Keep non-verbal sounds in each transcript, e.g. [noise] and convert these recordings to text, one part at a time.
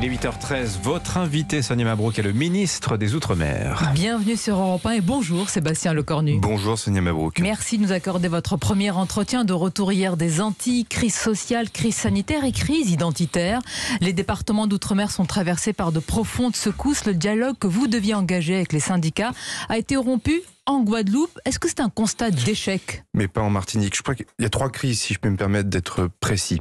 Il est 8h13. Votre invité, Sonia Mabrouk, est le ministre des Outre-mer. Bienvenue sur Europe 1 et bonjour, Sébastien Lecornu. Bonjour, Sonia Mabrouk. Merci de nous accorder votre premier entretien de retour hier des Antilles. Crise sociale, crise sanitaire et crise identitaire. Les départements d'Outre-mer sont traversés par de profondes secousses. Le dialogue que vous deviez engager avec les syndicats a été rompu en Guadeloupe. Est-ce que c'est un constat d'échec Mais pas en Martinique. Je crois qu'il y a trois crises, si je peux me permettre d'être précis.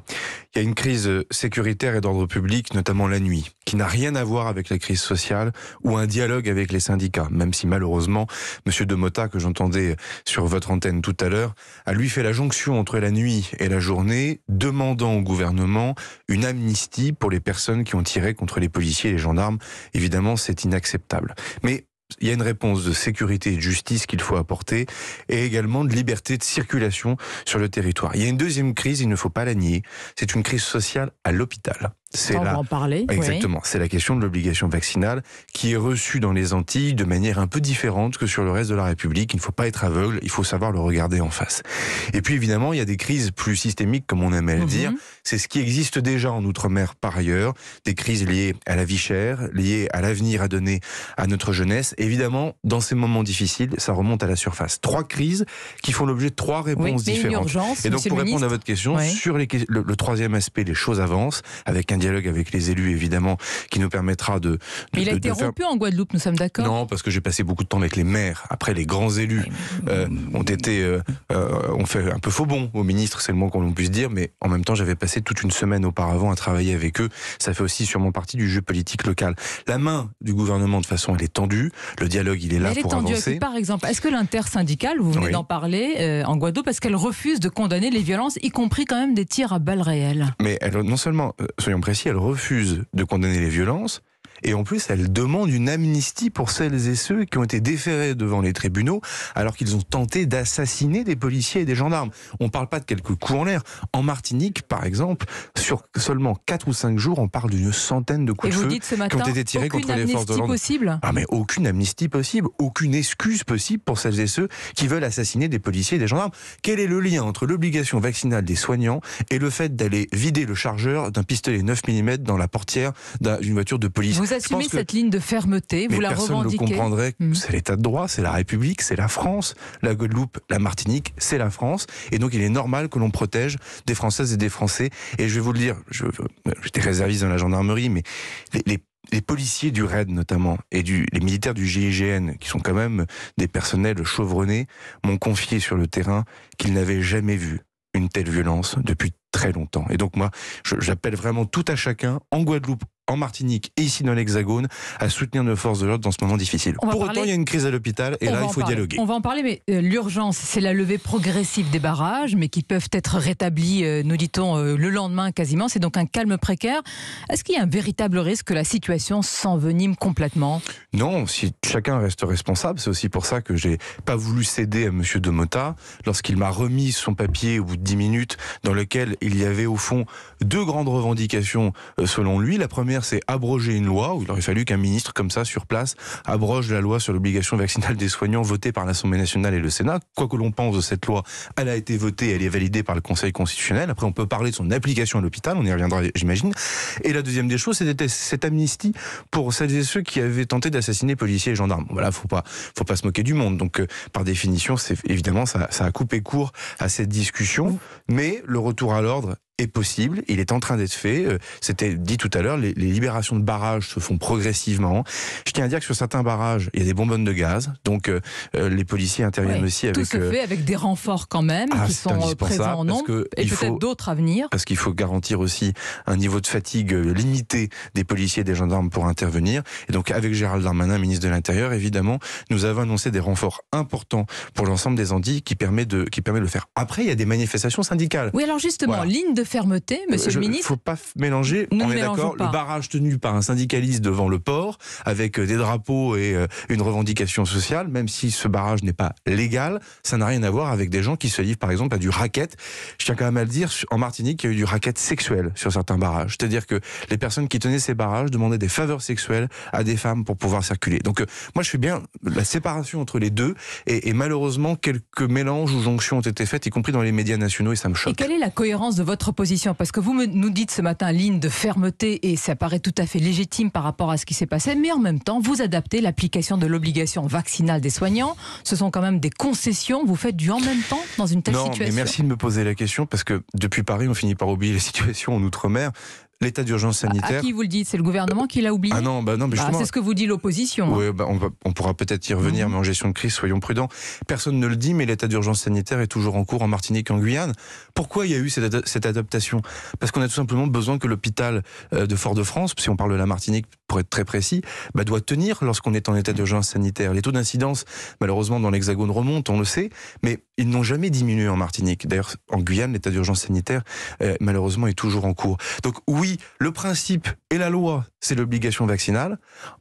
Il y a une crise sécuritaire et d'ordre public, notamment la nuit, qui n'a rien à voir avec la crise sociale ou un dialogue avec les syndicats, même si malheureusement, M. De Motta, que j'entendais sur votre antenne tout à l'heure, a lui fait la jonction entre la nuit et la journée, demandant au gouvernement une amnistie pour les personnes qui ont tiré contre les policiers et les gendarmes. Évidemment, c'est inacceptable. Mais il y a une réponse de sécurité et de justice qu'il faut apporter et également de liberté de circulation sur le territoire. Il y a une deuxième crise, il ne faut pas la nier, c'est une crise sociale à l'hôpital. C'est la... parler. Exactement. C'est la question de l'obligation vaccinale qui est reçue dans les Antilles de manière un peu différente que sur le reste de la République. Il ne faut pas être aveugle, il faut savoir le regarder en face. Et puis évidemment, il y a des crises plus systémiques, comme on à le mhm. dire. C'est ce qui existe déjà en Outre-mer par ailleurs. Des crises liées à la vie chère, liées à l'avenir à donner à notre jeunesse. Évidemment, dans ces moments difficiles, ça remonte à la surface. Trois crises qui font l'objet de trois réponses différentes. Et donc, pour répondre à votre question, sur les... le, le troisième aspect, les choses avancent avec un dialogue avec les élus, évidemment, qui nous permettra de. mais il a été rompu en Guadeloupe, nous sommes d'accord Non, parce que j'ai passé beaucoup de temps avec les maires. Après, les grands élus euh, ont été. Euh, euh, ont fait un peu faux bon au ministre, c'est le moins qu'on puisse dire, mais en même temps, j'avais passé toute une semaine auparavant à travailler avec eux. Ça fait aussi sûrement partie du jeu politique local. La main du gouvernement, de façon, elle est tendue. Le dialogue, il est là elle pour est tendue avancer. par exemple, est-ce que l'intersyndicale, vous venez d'en parler, en Guadeloupe, parce qu'elle refuse de condamner les violences, y compris quand même des tirs à balles réelles Mais elle, non seulement, soyons elle refuse de condamner les violences et en plus, elle demande une amnistie pour celles et ceux qui ont été déférés devant les tribunaux alors qu'ils ont tenté d'assassiner des policiers et des gendarmes. On ne parle pas de quelques coups en l'air. En Martinique, par exemple, sur seulement 4 ou 5 jours, on parle d'une centaine de coups de feu qui ont été tirés contre les forces de l'ordre. Possible ah mais aucune amnistie possible, aucune excuse possible pour celles et ceux qui veulent assassiner des policiers et des gendarmes. Quel est le lien entre l'obligation vaccinale des soignants et le fait d'aller vider le chargeur d'un pistolet 9 mm dans la portière d'une voiture de police vous assumez cette ligne de fermeté, vous la revendiquez. Personne ne comprendrait que hmm. c'est l'État de droit, c'est la République, c'est la France. La Guadeloupe, la Martinique, c'est la France. Et donc, il est normal que l'on protège des Françaises et des Français. Et je vais vous le dire, euh, j'étais réserviste dans la gendarmerie, mais les, policiers du RAID notamment et les militaires du GIGN, qui sont quand même des personnels chevronnés, m'ont confié sur le terrain qu'ils n'avaient jamais vu une telle violence depuis très longtemps. Et donc moi, j'appelle vraiment tout à chacun, en Guadeloupe en Martinique et ici dans l'Hexagone à soutenir nos forces de l'ordre dans ce moment difficile. Pour autant, il y a une crise à l'hôpital et là, il faut dialoguer. On va en parler, mais euh, l'urgence, c'est la levée progressive des barrages, mais qui peuvent être rétablis, euh, nous dit-on, euh, le lendemain quasiment. C'est donc un calme précaire. Est-ce qu'il y a un véritable risque que la situation s'envenime complètement Non, si chacun reste responsable, c'est aussi pour ça que j'ai pas voulu céder à M. de lorsqu'il m'a remis son papier au bout de 10 minutes dans lequel il y avait au fond deux grandes revendications selon lui. La première, c'est abroger une loi, où il aurait fallu qu'un ministre comme ça, sur place, abroge la loi sur l'obligation vaccinale des soignants votée par l'Assemblée nationale et le Sénat. Quoi que l'on pense de cette loi, elle a été votée, elle est validée par le Conseil constitutionnel. Après, on peut parler de son application à l'hôpital, on y reviendra, j'imagine. Et la deuxième des choses, c'était cette amnistie pour celles et ceux qui avaient tenté d'assassiner policiers et gendarmes. Voilà, faut pas, faut pas se moquer du monde. Donc, euh, par définition, c'est évidemment ça a coupé court à cette discussion. Mais le retour à l'ordre est possible, il est en train d'être fait. Euh, c'était dit tout à l'heure, les, libérations de barrages se font progressivement. Je tiens à dire que sur certains barrages, il y a des bonbonnes de gaz, donc euh, euh, les policiers interviennent aussi avec. Tout se fait avec des renforts quand même ah, qui sont présents en nombre et peut-être d'autres à venir. Parce qu'il faut garantir aussi un niveau de fatigue limité des policiers et des gendarmes pour intervenir. Et donc avec Gérald Darmanin, ministre de l'Intérieur, évidemment, nous avons annoncé des renforts importants pour l'ensemble des Andis, qui permet de qui permet de le faire. Après, il y a des manifestations syndicales. Oui, alors justement, ligne de fermeté, monsieur le ministre. Il ne faut pas mélanger, on est d'accord, le barrage tenu par un syndicaliste devant le port, avec euh, des drapeaux et euh, une revendication sociale, même si ce barrage n'est pas légal, ça n'a rien à voir avec des gens qui se livrent par exemple à du racket. Je tiens quand même à le dire, en Martinique, il y a eu du racket sexuel sur certains barrages. C'est-à-dire que les personnes qui tenaient ces barrages demandaient des faveurs sexuelles à des femmes pour pouvoir circuler. Donc euh, moi je suis bien la séparation entre les deux et, et malheureusement quelques mélanges ou jonctions ont été faites, y compris dans les médias nationaux et ça me choque. Et quelle est la cohérence de votre parce que vous nous dites ce matin ligne de fermeté et ça paraît tout à fait légitime par rapport à ce qui s'est passé, mais en même temps, vous adaptez l'application de l'obligation vaccinale des soignants. Ce sont quand même des concessions. Vous faites du en même temps dans une telle non, Mais merci de me poser la question parce que depuis Paris, on finit par oublier la [laughs] situation en Outre-mer l'état d'urgence sanitaire. À, qui vous le dites C'est le gouvernement qui l'a oublié Ah non, bah non, bah, c'est ce que vous dit l'opposition. Hein. Oui, bah, on, on, pourra peut-être y revenir, mhm. mais en gestion de crise, soyons prudents. Personne ne le dit, mais l'état d'urgence sanitaire est toujours en cours en Martinique, et en Guyane. Pourquoi il y a eu cette, adaptation Parce qu'on a tout simplement besoin que l'hôpital euh, de Fort-de-France, si on parle de la Martinique pour être très précis, bah, doit tenir lorsqu'on est en état mhm. d'urgence sanitaire. Les taux d'incidence, malheureusement, dans l'Hexagone remontent, on le sait, mais ils n'ont jamais diminué en Martinique. D'ailleurs, en Guyane, l'état d'urgence sanitaire, euh, malheureusement, est toujours en cours. Donc oui, le principe et la loi c'est l'obligation vaccinale.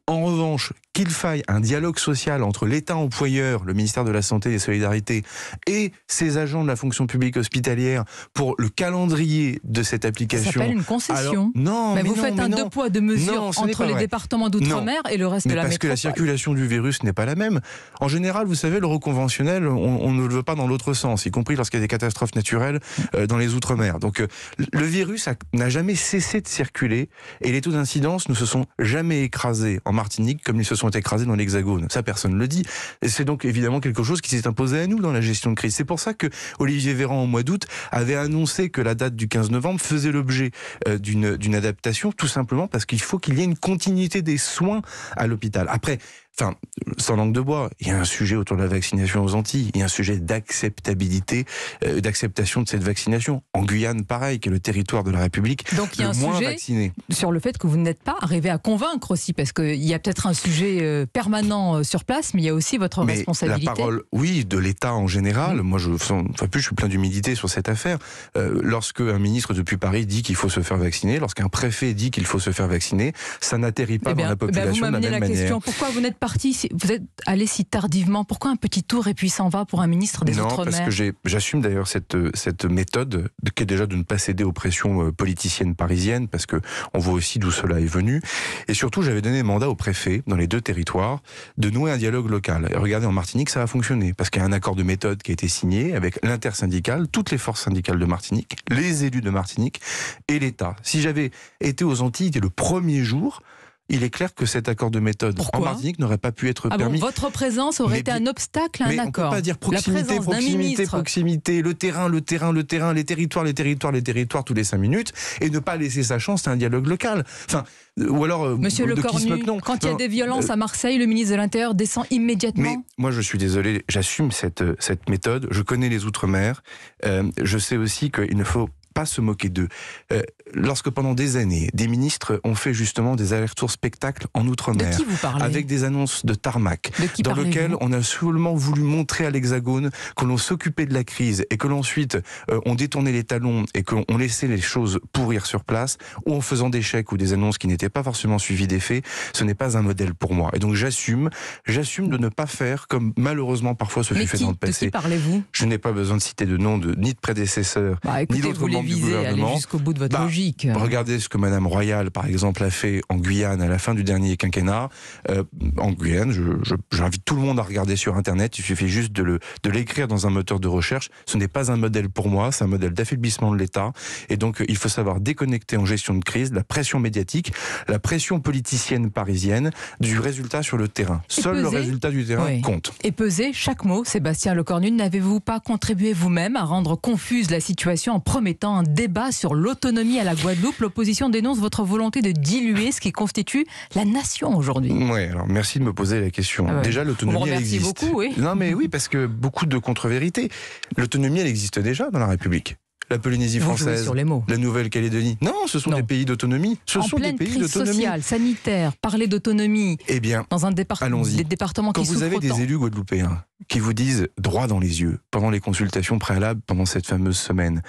En revanche, qu'il faille un dialogue social entre l'État employeur, le ministère de la Santé et des Solidarités, et ses agents de la fonction publique hospitalière pour le calendrier de cette application. Ça s'appelle une concession. non, mais, vous faites un deux poids deux mesures entre les départements d'outre-mer et le reste de la parce que la circulation du virus n'est pas la même. En général, vous savez, le reconventionnel, on, ne le veut pas dans l'autre sens, y compris lorsqu'il y a des catastrophes naturelles euh, dans les outre-mer. Donc, euh, le virus n'a jamais cessé de circuler et les taux d'incidence nous se sont jamais écrasés en Martinique comme ils se sont écrasés dans l'Hexagone. Ça, personne ne le dit. Et c'est donc évidemment quelque chose qui s'est imposé à nous dans la gestion de crise. C'est pour ça que Olivier Véran, au mois d'août, avait annoncé que la date du 15 novembre faisait l'objet euh, d'une adaptation, tout simplement parce qu'il faut qu'il y ait une continuité des soins à l'hôpital. Après, enfin, sans langue de bois, il y a un sujet autour de la vaccination aux Antilles, il y a un sujet d'acceptabilité, euh, d'acceptation de cette vaccination. En Guyane, pareil, qui est le territoire de la République Donc, il y a un sujet Sur le fait que vous n'êtes pas arrivé à convaincre aussi, parce qu'il y a peut-être un sujet euh, permanent euh, sur place, mais il y a aussi votre responsabilité. La parole, oui, de l'État en général. Mm. Moi, je, enfin, plus je suis plein d'humidité sur cette affaire. lorsque un ministre depuis Paris dit qu'il faut se faire vacciner, lorsqu'un préfet dit qu'il faut se faire vacciner, ça n'atterrit pas eh dans la bah, population de la même la Question, pourquoi vous n'êtes pas vous êtes allé si tardivement. Pourquoi un petit tour et puis s'en va pour un ministre des Outre-mer Non, parce que j'assume d'ailleurs cette, cette méthode qui est déjà de ne pas céder aux pressions euh, politiciennes parisiennes, parce que on voit aussi d'où cela est venu. Et surtout, j'avais donné mandat au préfet dans les deux territoires de nouer un dialogue local. Et regardez, en Martinique, ça a fonctionné parce qu'il y a un accord de méthode qui a été signé avec l'intersyndicale, toutes les forces syndicales de Martinique, les élus de Martinique et l'État. Si j'avais été aux Antilles dès le premier jour, il est clair que cet accord de méthode en Martinique n'aurait pas pu être ah permis. votre présence aurait été un obstacle à un accord. On ne pas dire proximité, proximité, proximité, le terrain, le terrain, le terrain, les territoires, les territoires, les territoires tous les cinq minutes et ne pas laisser sa chance à un dialogue local. Enfin, ou alors euh, Monsieur Le Cornu, quand il y a des violences euh, à Marseille, le ministre de l'Intérieur descend immédiatement. Mais moi, je suis désolé, j'assume cette euh, méthode. Je connais les outre-mer. je sais aussi qu'il ne faut pas se moquer d'eux. Euh, lorsque pendant des années, des ministres ont fait justement des allers-retours spectacles en Outre-mer, avec des annonces de tarmac, dans lequel on a seulement voulu montrer à l'Hexagone que l'on s'occupait de la crise et que l'on euh, on détournait les talons et qu'on laissait les choses pourrir sur place, ou en faisant des chèques ou des annonces qui n'étaient pas forcément suivies des faits, ce n'est pas un modèle pour moi. Et donc j'assume, j'assume de ne pas faire comme malheureusement parfois ce fut fait dans le passé. De parlez-vous Je n'ai pas besoin de citer de nom de, ni de prédécesseurs, bah, ni d'autres membres jusqu'au bout de votre bah, logique. Regardez ce que Madame Royal, par exemple, a fait en Guyane à la fin du dernier quinquennat. Euh, en Guyane, j'invite tout le monde à regarder sur Internet. Il suffit juste de l'écrire dans un moteur de recherche. Ce n'est pas un modèle pour moi, c'est un modèle d'affaiblissement de l'État. Et donc, il faut savoir déconnecter en gestion de crise la pression médiatique, la pression politicienne parisienne du résultat sur le terrain. Seul le résultat du terrain compte. Et peser chaque mot, Sébastien Lecornu, n'avez-vous pas contribué vous-même à rendre confuse la situation en promettant un débat sur l'autonomie à la Guadeloupe. L'opposition dénonce votre volonté de diluer ce qui constitue la nation aujourd'hui. Oui, alors merci de me poser la question. Ah déjà, l'autonomie, elle existe. beaucoup, oui. Non, mais oui, parce que beaucoup de contre-vérités. L'autonomie, elle existe déjà dans la République la Polynésie française, sur les mots. la Nouvelle-Calédonie. Non, ce sont des pays d'autonomie. Ce sont des pays crise sociale, sanitaire, parler d'autonomie. Eh bien, dans un département, des départements Quand vous avez des élus guadeloupéens qui vous disent droit dans les yeux pendant les consultations préalables pendant cette fameuse semaine,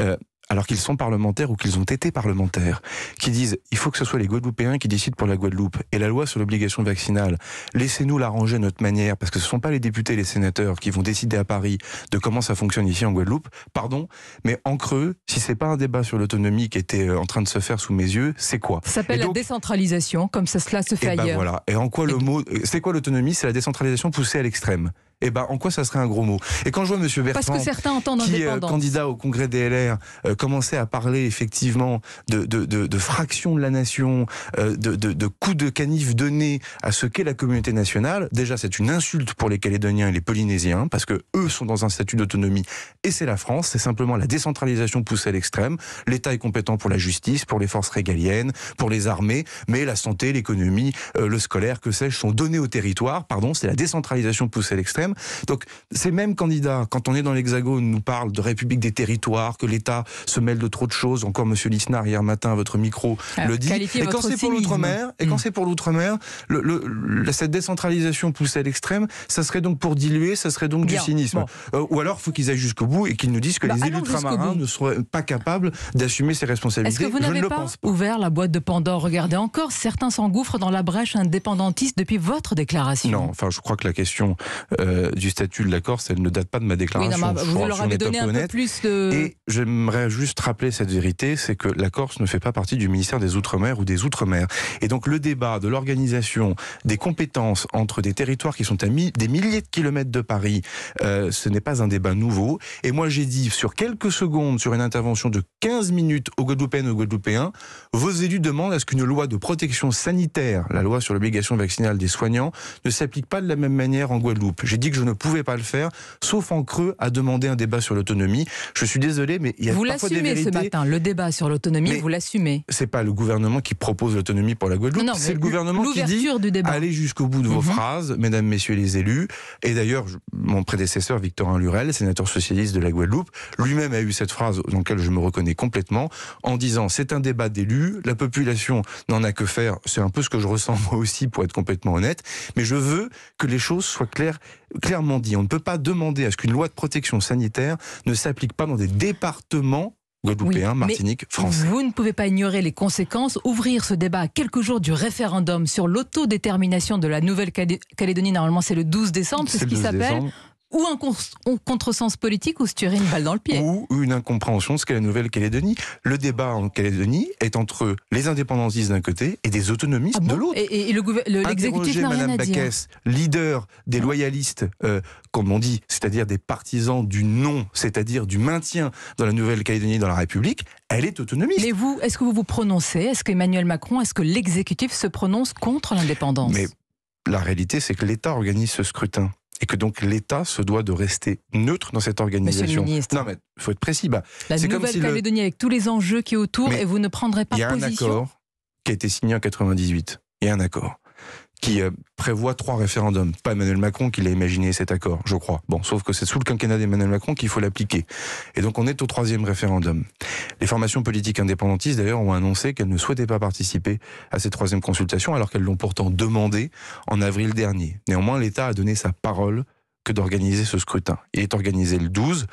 euh, alors qu'ils sont parlementaires ou qu'ils ont été parlementaires, qui disent il faut que ce soit les Guadeloupéens qui décident pour la Guadeloupe et la loi sur l'obligation vaccinale. Laissez-nous l'arranger à notre manière, parce que ce ne sont pas les députés et les sénateurs qui vont décider à Paris de comment ça fonctionne ici en Guadeloupe. Pardon, mais en creux, si ce n'est pas un débat sur l'autonomie qui était euh, en train de se faire sous mes yeux, c'est quoi Ça s'appelle la décentralisation, comme ça cela se eh fait ben ailleurs. voilà. Et en quoi le mot, euh, c'est quoi l'autonomie C'est la décentralisation poussée à l'extrême eh ben, en quoi ça serait un gros mot Et quand je vois M. Bertrand, qui, euh, candidat au congrès des LR, euh, commencer à parler effectivement de, de, de, fraction de la nation, euh, de, de, coups de canif donnés à ce qu'est la communauté nationale, déjà c'est une insulte pour les Calédoniens et les Polynésiens, parce que eux sont dans un statut d'autonomie, et c'est la France, c'est simplement la décentralisation poussée à l'extrême, l'État est compétent pour la justice, pour les forces régaliennes, pour les armées, mais la santé, l'économie, le scolaire, que sais-je, sont donnés au territoire, pardon, c'est la décentralisation poussée à l'extrême, donc ces mêmes candidats, quand on est dans l'Hexagone, nous parlent de République des territoires, que l'État se mêle de trop de choses. Encore Monsieur Lisnard hier matin à votre micro ah, le dit. Et quand mm. c'est pour l'outre-mer, et quand c'est pour l'outre-mer, le, cette décentralisation poussée à l'extrême, ça serait donc pour diluer, ça serait donc du cynisme. Euh, ou alors faut qu'ils aillent jusqu'au bout et qu'ils nous disent que bah, les élus ultramarins ne seraient pas capables d'assumer ces responsabilités. Est-ce que vous n'avez pas, ouvert la boîte de Pandore Regardez encore, certains s'engouffrent dans la brèche indépendantiste depuis votre déclaration. Non, enfin je crois que la question euh, euh, du statut de la Corse, elle ne date pas de ma déclaration. Oui, non, vous leur avez donné un peu plus de... Et j'aimerais juste rappeler cette vérité, c'est que la Corse ne fait pas partie du ministère des Outre-mer ou des Outre-mer. Et donc le débat de l'organisation des compétences entre des territoires qui sont à des milliers de kilomètres de Paris, euh, ce n'est pas un débat nouveau. Et moi j'ai dit sur quelques secondes, sur une intervention de 15 minutes aux Guadeloupéennes au aux vos élus demandent à ce qu'une loi de protection sanitaire, la loi sur l'obligation vaccinale des soignants, ne s'applique pas de la même manière en Guadeloupe dit que je ne pouvais pas le faire, sauf en creux à demander un débat sur l'autonomie. Je suis désolé, mais il y a vous parfois des vérités. Vous l'assumez ce matin, le débat sur l'autonomie, vous l'assumez. C'est pas le gouvernement qui propose l'autonomie pour la Guadeloupe, c'est le gouvernement qui dit du débat. allez jusqu'au bout de vos mhm. phrases, mesdames, messieurs les élus. Et d'ailleurs, mon prédécesseur Victorin Lurel, sénateur socialiste de la Guadeloupe, lui-même a eu cette phrase dans laquelle je me reconnais complètement, en disant c'est un débat d'élus, la population n'en a que faire. C'est un peu ce que je ressens [laughs] moi aussi, pour être complètement honnête. Mais je veux que les choses soient claires clairement dit, on ne peut pas demander à ce qu'une loi de protection sanitaire ne s'applique pas dans des départements guadeloupéens, Martinique, français. Vous ne pouvez pas ignorer les conséquences. Ouvrir ce débat à quelques jours du référendum sur l'autodétermination de la Nouvelle-Calédonie, normalement c'est le 12 décembre, c'est ce qui s'appelle ou un, contresens politique où se tirer une balle dans le pied. Ou une incompréhension de ce qu'est la Nouvelle-Calédonie. Le débat en Calédonie est entre les indépendantistes d'un côté et des autonomistes ah de l'autre. Et, l'exécutif le, le, Madame à leader des loyalistes, euh, comme on dit, c'est-à-dire des partisans du non, c'est-à-dire du maintien dans la Nouvelle-Calédonie dans la République, elle est autonomiste. Mais vous, est-ce que vous vous prononcez Est-ce qu'Emmanuel Macron, est-ce que l'exécutif se prononce contre l'indépendance Mais la réalité, c'est que l'État organise ce scrutin et que donc l'État se doit de rester neutre dans cette organisation. non, mais faut être précis. Bah, la Nouvelle-Calédonie avec tous les enjeux qui est autour et vous ne prendrez pas position. Il y a un accord qui a été signé en 98. Il y a un accord qui euh, prévoit trois référendums. Pas Emmanuel Macron qui l'a imaginé cet accord, je crois. Bon, sauf que c'est sous le quinquennat d'Emmanuel Macron qu'il faut l'appliquer. Et donc on est au troisième référendum. Les formations politiques indépendantistes, d'ailleurs, ont annoncé qu'elles ne souhaitaient pas participer à cette troisième consultation, alors qu'elles l'ont pourtant demandé en avril dernier. Néanmoins, l'État a donné sa parole que d'organiser ce scrutin. Il est organisé le 12.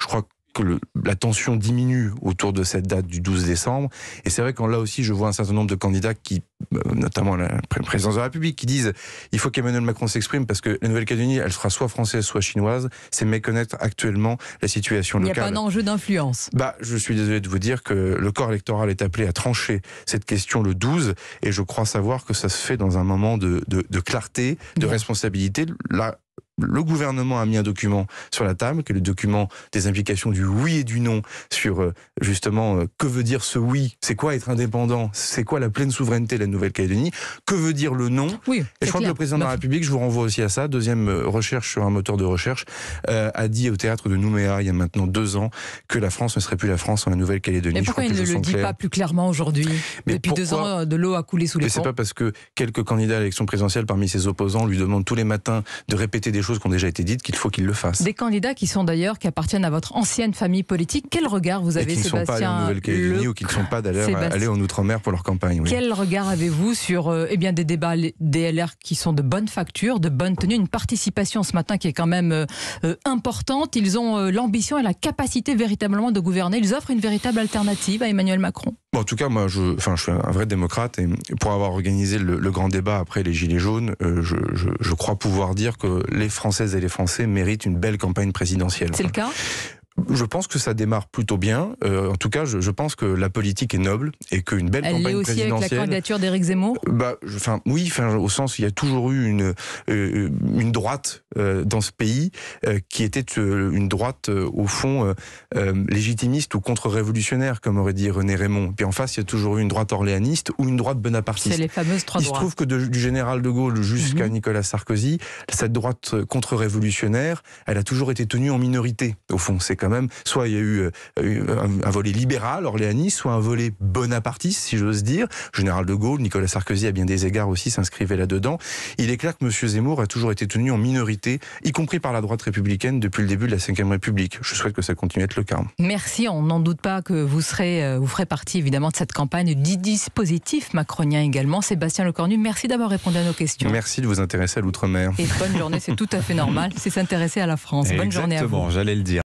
Je crois que la tension diminue autour de cette date du 12 décembre. Et c'est vrai qu'en là aussi, je vois un certain nombre de candidats qui euh, notamment la présidence de la République, qui disent il faut qu'Emmanuel Macron s'exprime parce que la Nouvelle-Calédonie, elle sera soit française, soit chinoise, c'est méconnaître actuellement la situation locale. Il n'y a pas enjeu d'influence. Bah, je suis désolé de vous dire que le corps électoral est appelé à trancher cette question le 12, et je crois savoir que ça se fait dans un moment de, clarté, de responsabilité. Là, le gouvernement a mis un document sur la table, qui est le document des implications du oui et du non sur euh, justement euh, que veut dire ce oui, c'est quoi être indépendant, c'est quoi la pleine souveraineté de la Nouvelle-Calédonie, que veut dire le non. et je crois que le président de la République, je vous renvoie aussi à ça, deuxième euh, recherche sur un moteur de recherche, a dit au théâtre de Nouméa il y a maintenant deux ans que la France ne serait plus la France en la Nouvelle-Calédonie. Mais pourquoi il ne le dit pas plus clairement aujourd'hui Depuis deux ans, de l'eau a coulé sous les ponts. C'est pas parce que quelques candidats à l'élection présidentielle parmi ses opposants lui demandent tous les matins de répéter des choses qui ont déjà été dites qu'il faut qu'ils le fassent. Des candidats qui sont d'ailleurs, qui appartiennent à votre ancienne famille politique, quel regard vous avez, et qui ne sont pas allés en Nouvelle-Calédonie ou qui ne sont pas d'ailleurs allés en Outre-mer pour leur campagne. Quel regard avez-vous sur euh, eh bien, des débats DLR qui sont de bonne facture, de bonne tenue, une participation ce matin qui est quand même euh, euh, importante Ils ont l'ambition et la capacité véritablement de gouverner. Ils offrent une véritable alternative à Emmanuel Macron. en tout cas, moi, je, enfin, je suis un vrai démocrate et pour avoir organisé le, grand débat après les Gilets jaunes, je, je, je crois pouvoir dire que les Françaises et les Français méritent une belle campagne présidentielle. C'est le cas je pense que ça démarre plutôt bien. Euh, en tout cas, je, pense que la politique est noble et qu'une belle Elle campagne Elle est aussi avec la candidature d'Éric Zemmour. Bah, je, oui, enfin, au sens il y a toujours eu une euh, une droite euh, dans ce pays qui était une droite au fond légitimiste ou contre-révolutionnaire, comme aurait dit René Raymond. Puis en face, il y a toujours eu une droite orléaniste ou une droite bonapartiste. C'est les fameuses trois droites. Il se trouve que du général de Gaulle jusqu'à mhm. Nicolas Sarkozy, cette droite contre-révolutionnaire, elle a toujours été tenue en minorité. Au fond, c'est même, soit il y a eu euh, un, volet libéral, orléaniste, soit un volet bonapartiste, si j'ose dire. Général de Gaulle, Nicolas Sarkozy, à bien des égards aussi, s'inscrivait là-dedans. Il est clair que M. Zemmour a toujours été tenu en minorité, y compris par la droite républicaine, depuis le début de la Ve République. Je souhaite que ça continue à être le cas. Merci, on n'en doute pas que vous, serez, euh, vous ferez partie évidemment de cette campagne, du dispositif macronien également. Sébastien Lecornu, merci d'avoir répondu à nos questions. Merci de vous intéresser à l'outre-mer. Et bonne journée, c'est tout à fait normal, [laughs] c'est s'intéresser à la France. Bonne journée à vous. j'allais le dire.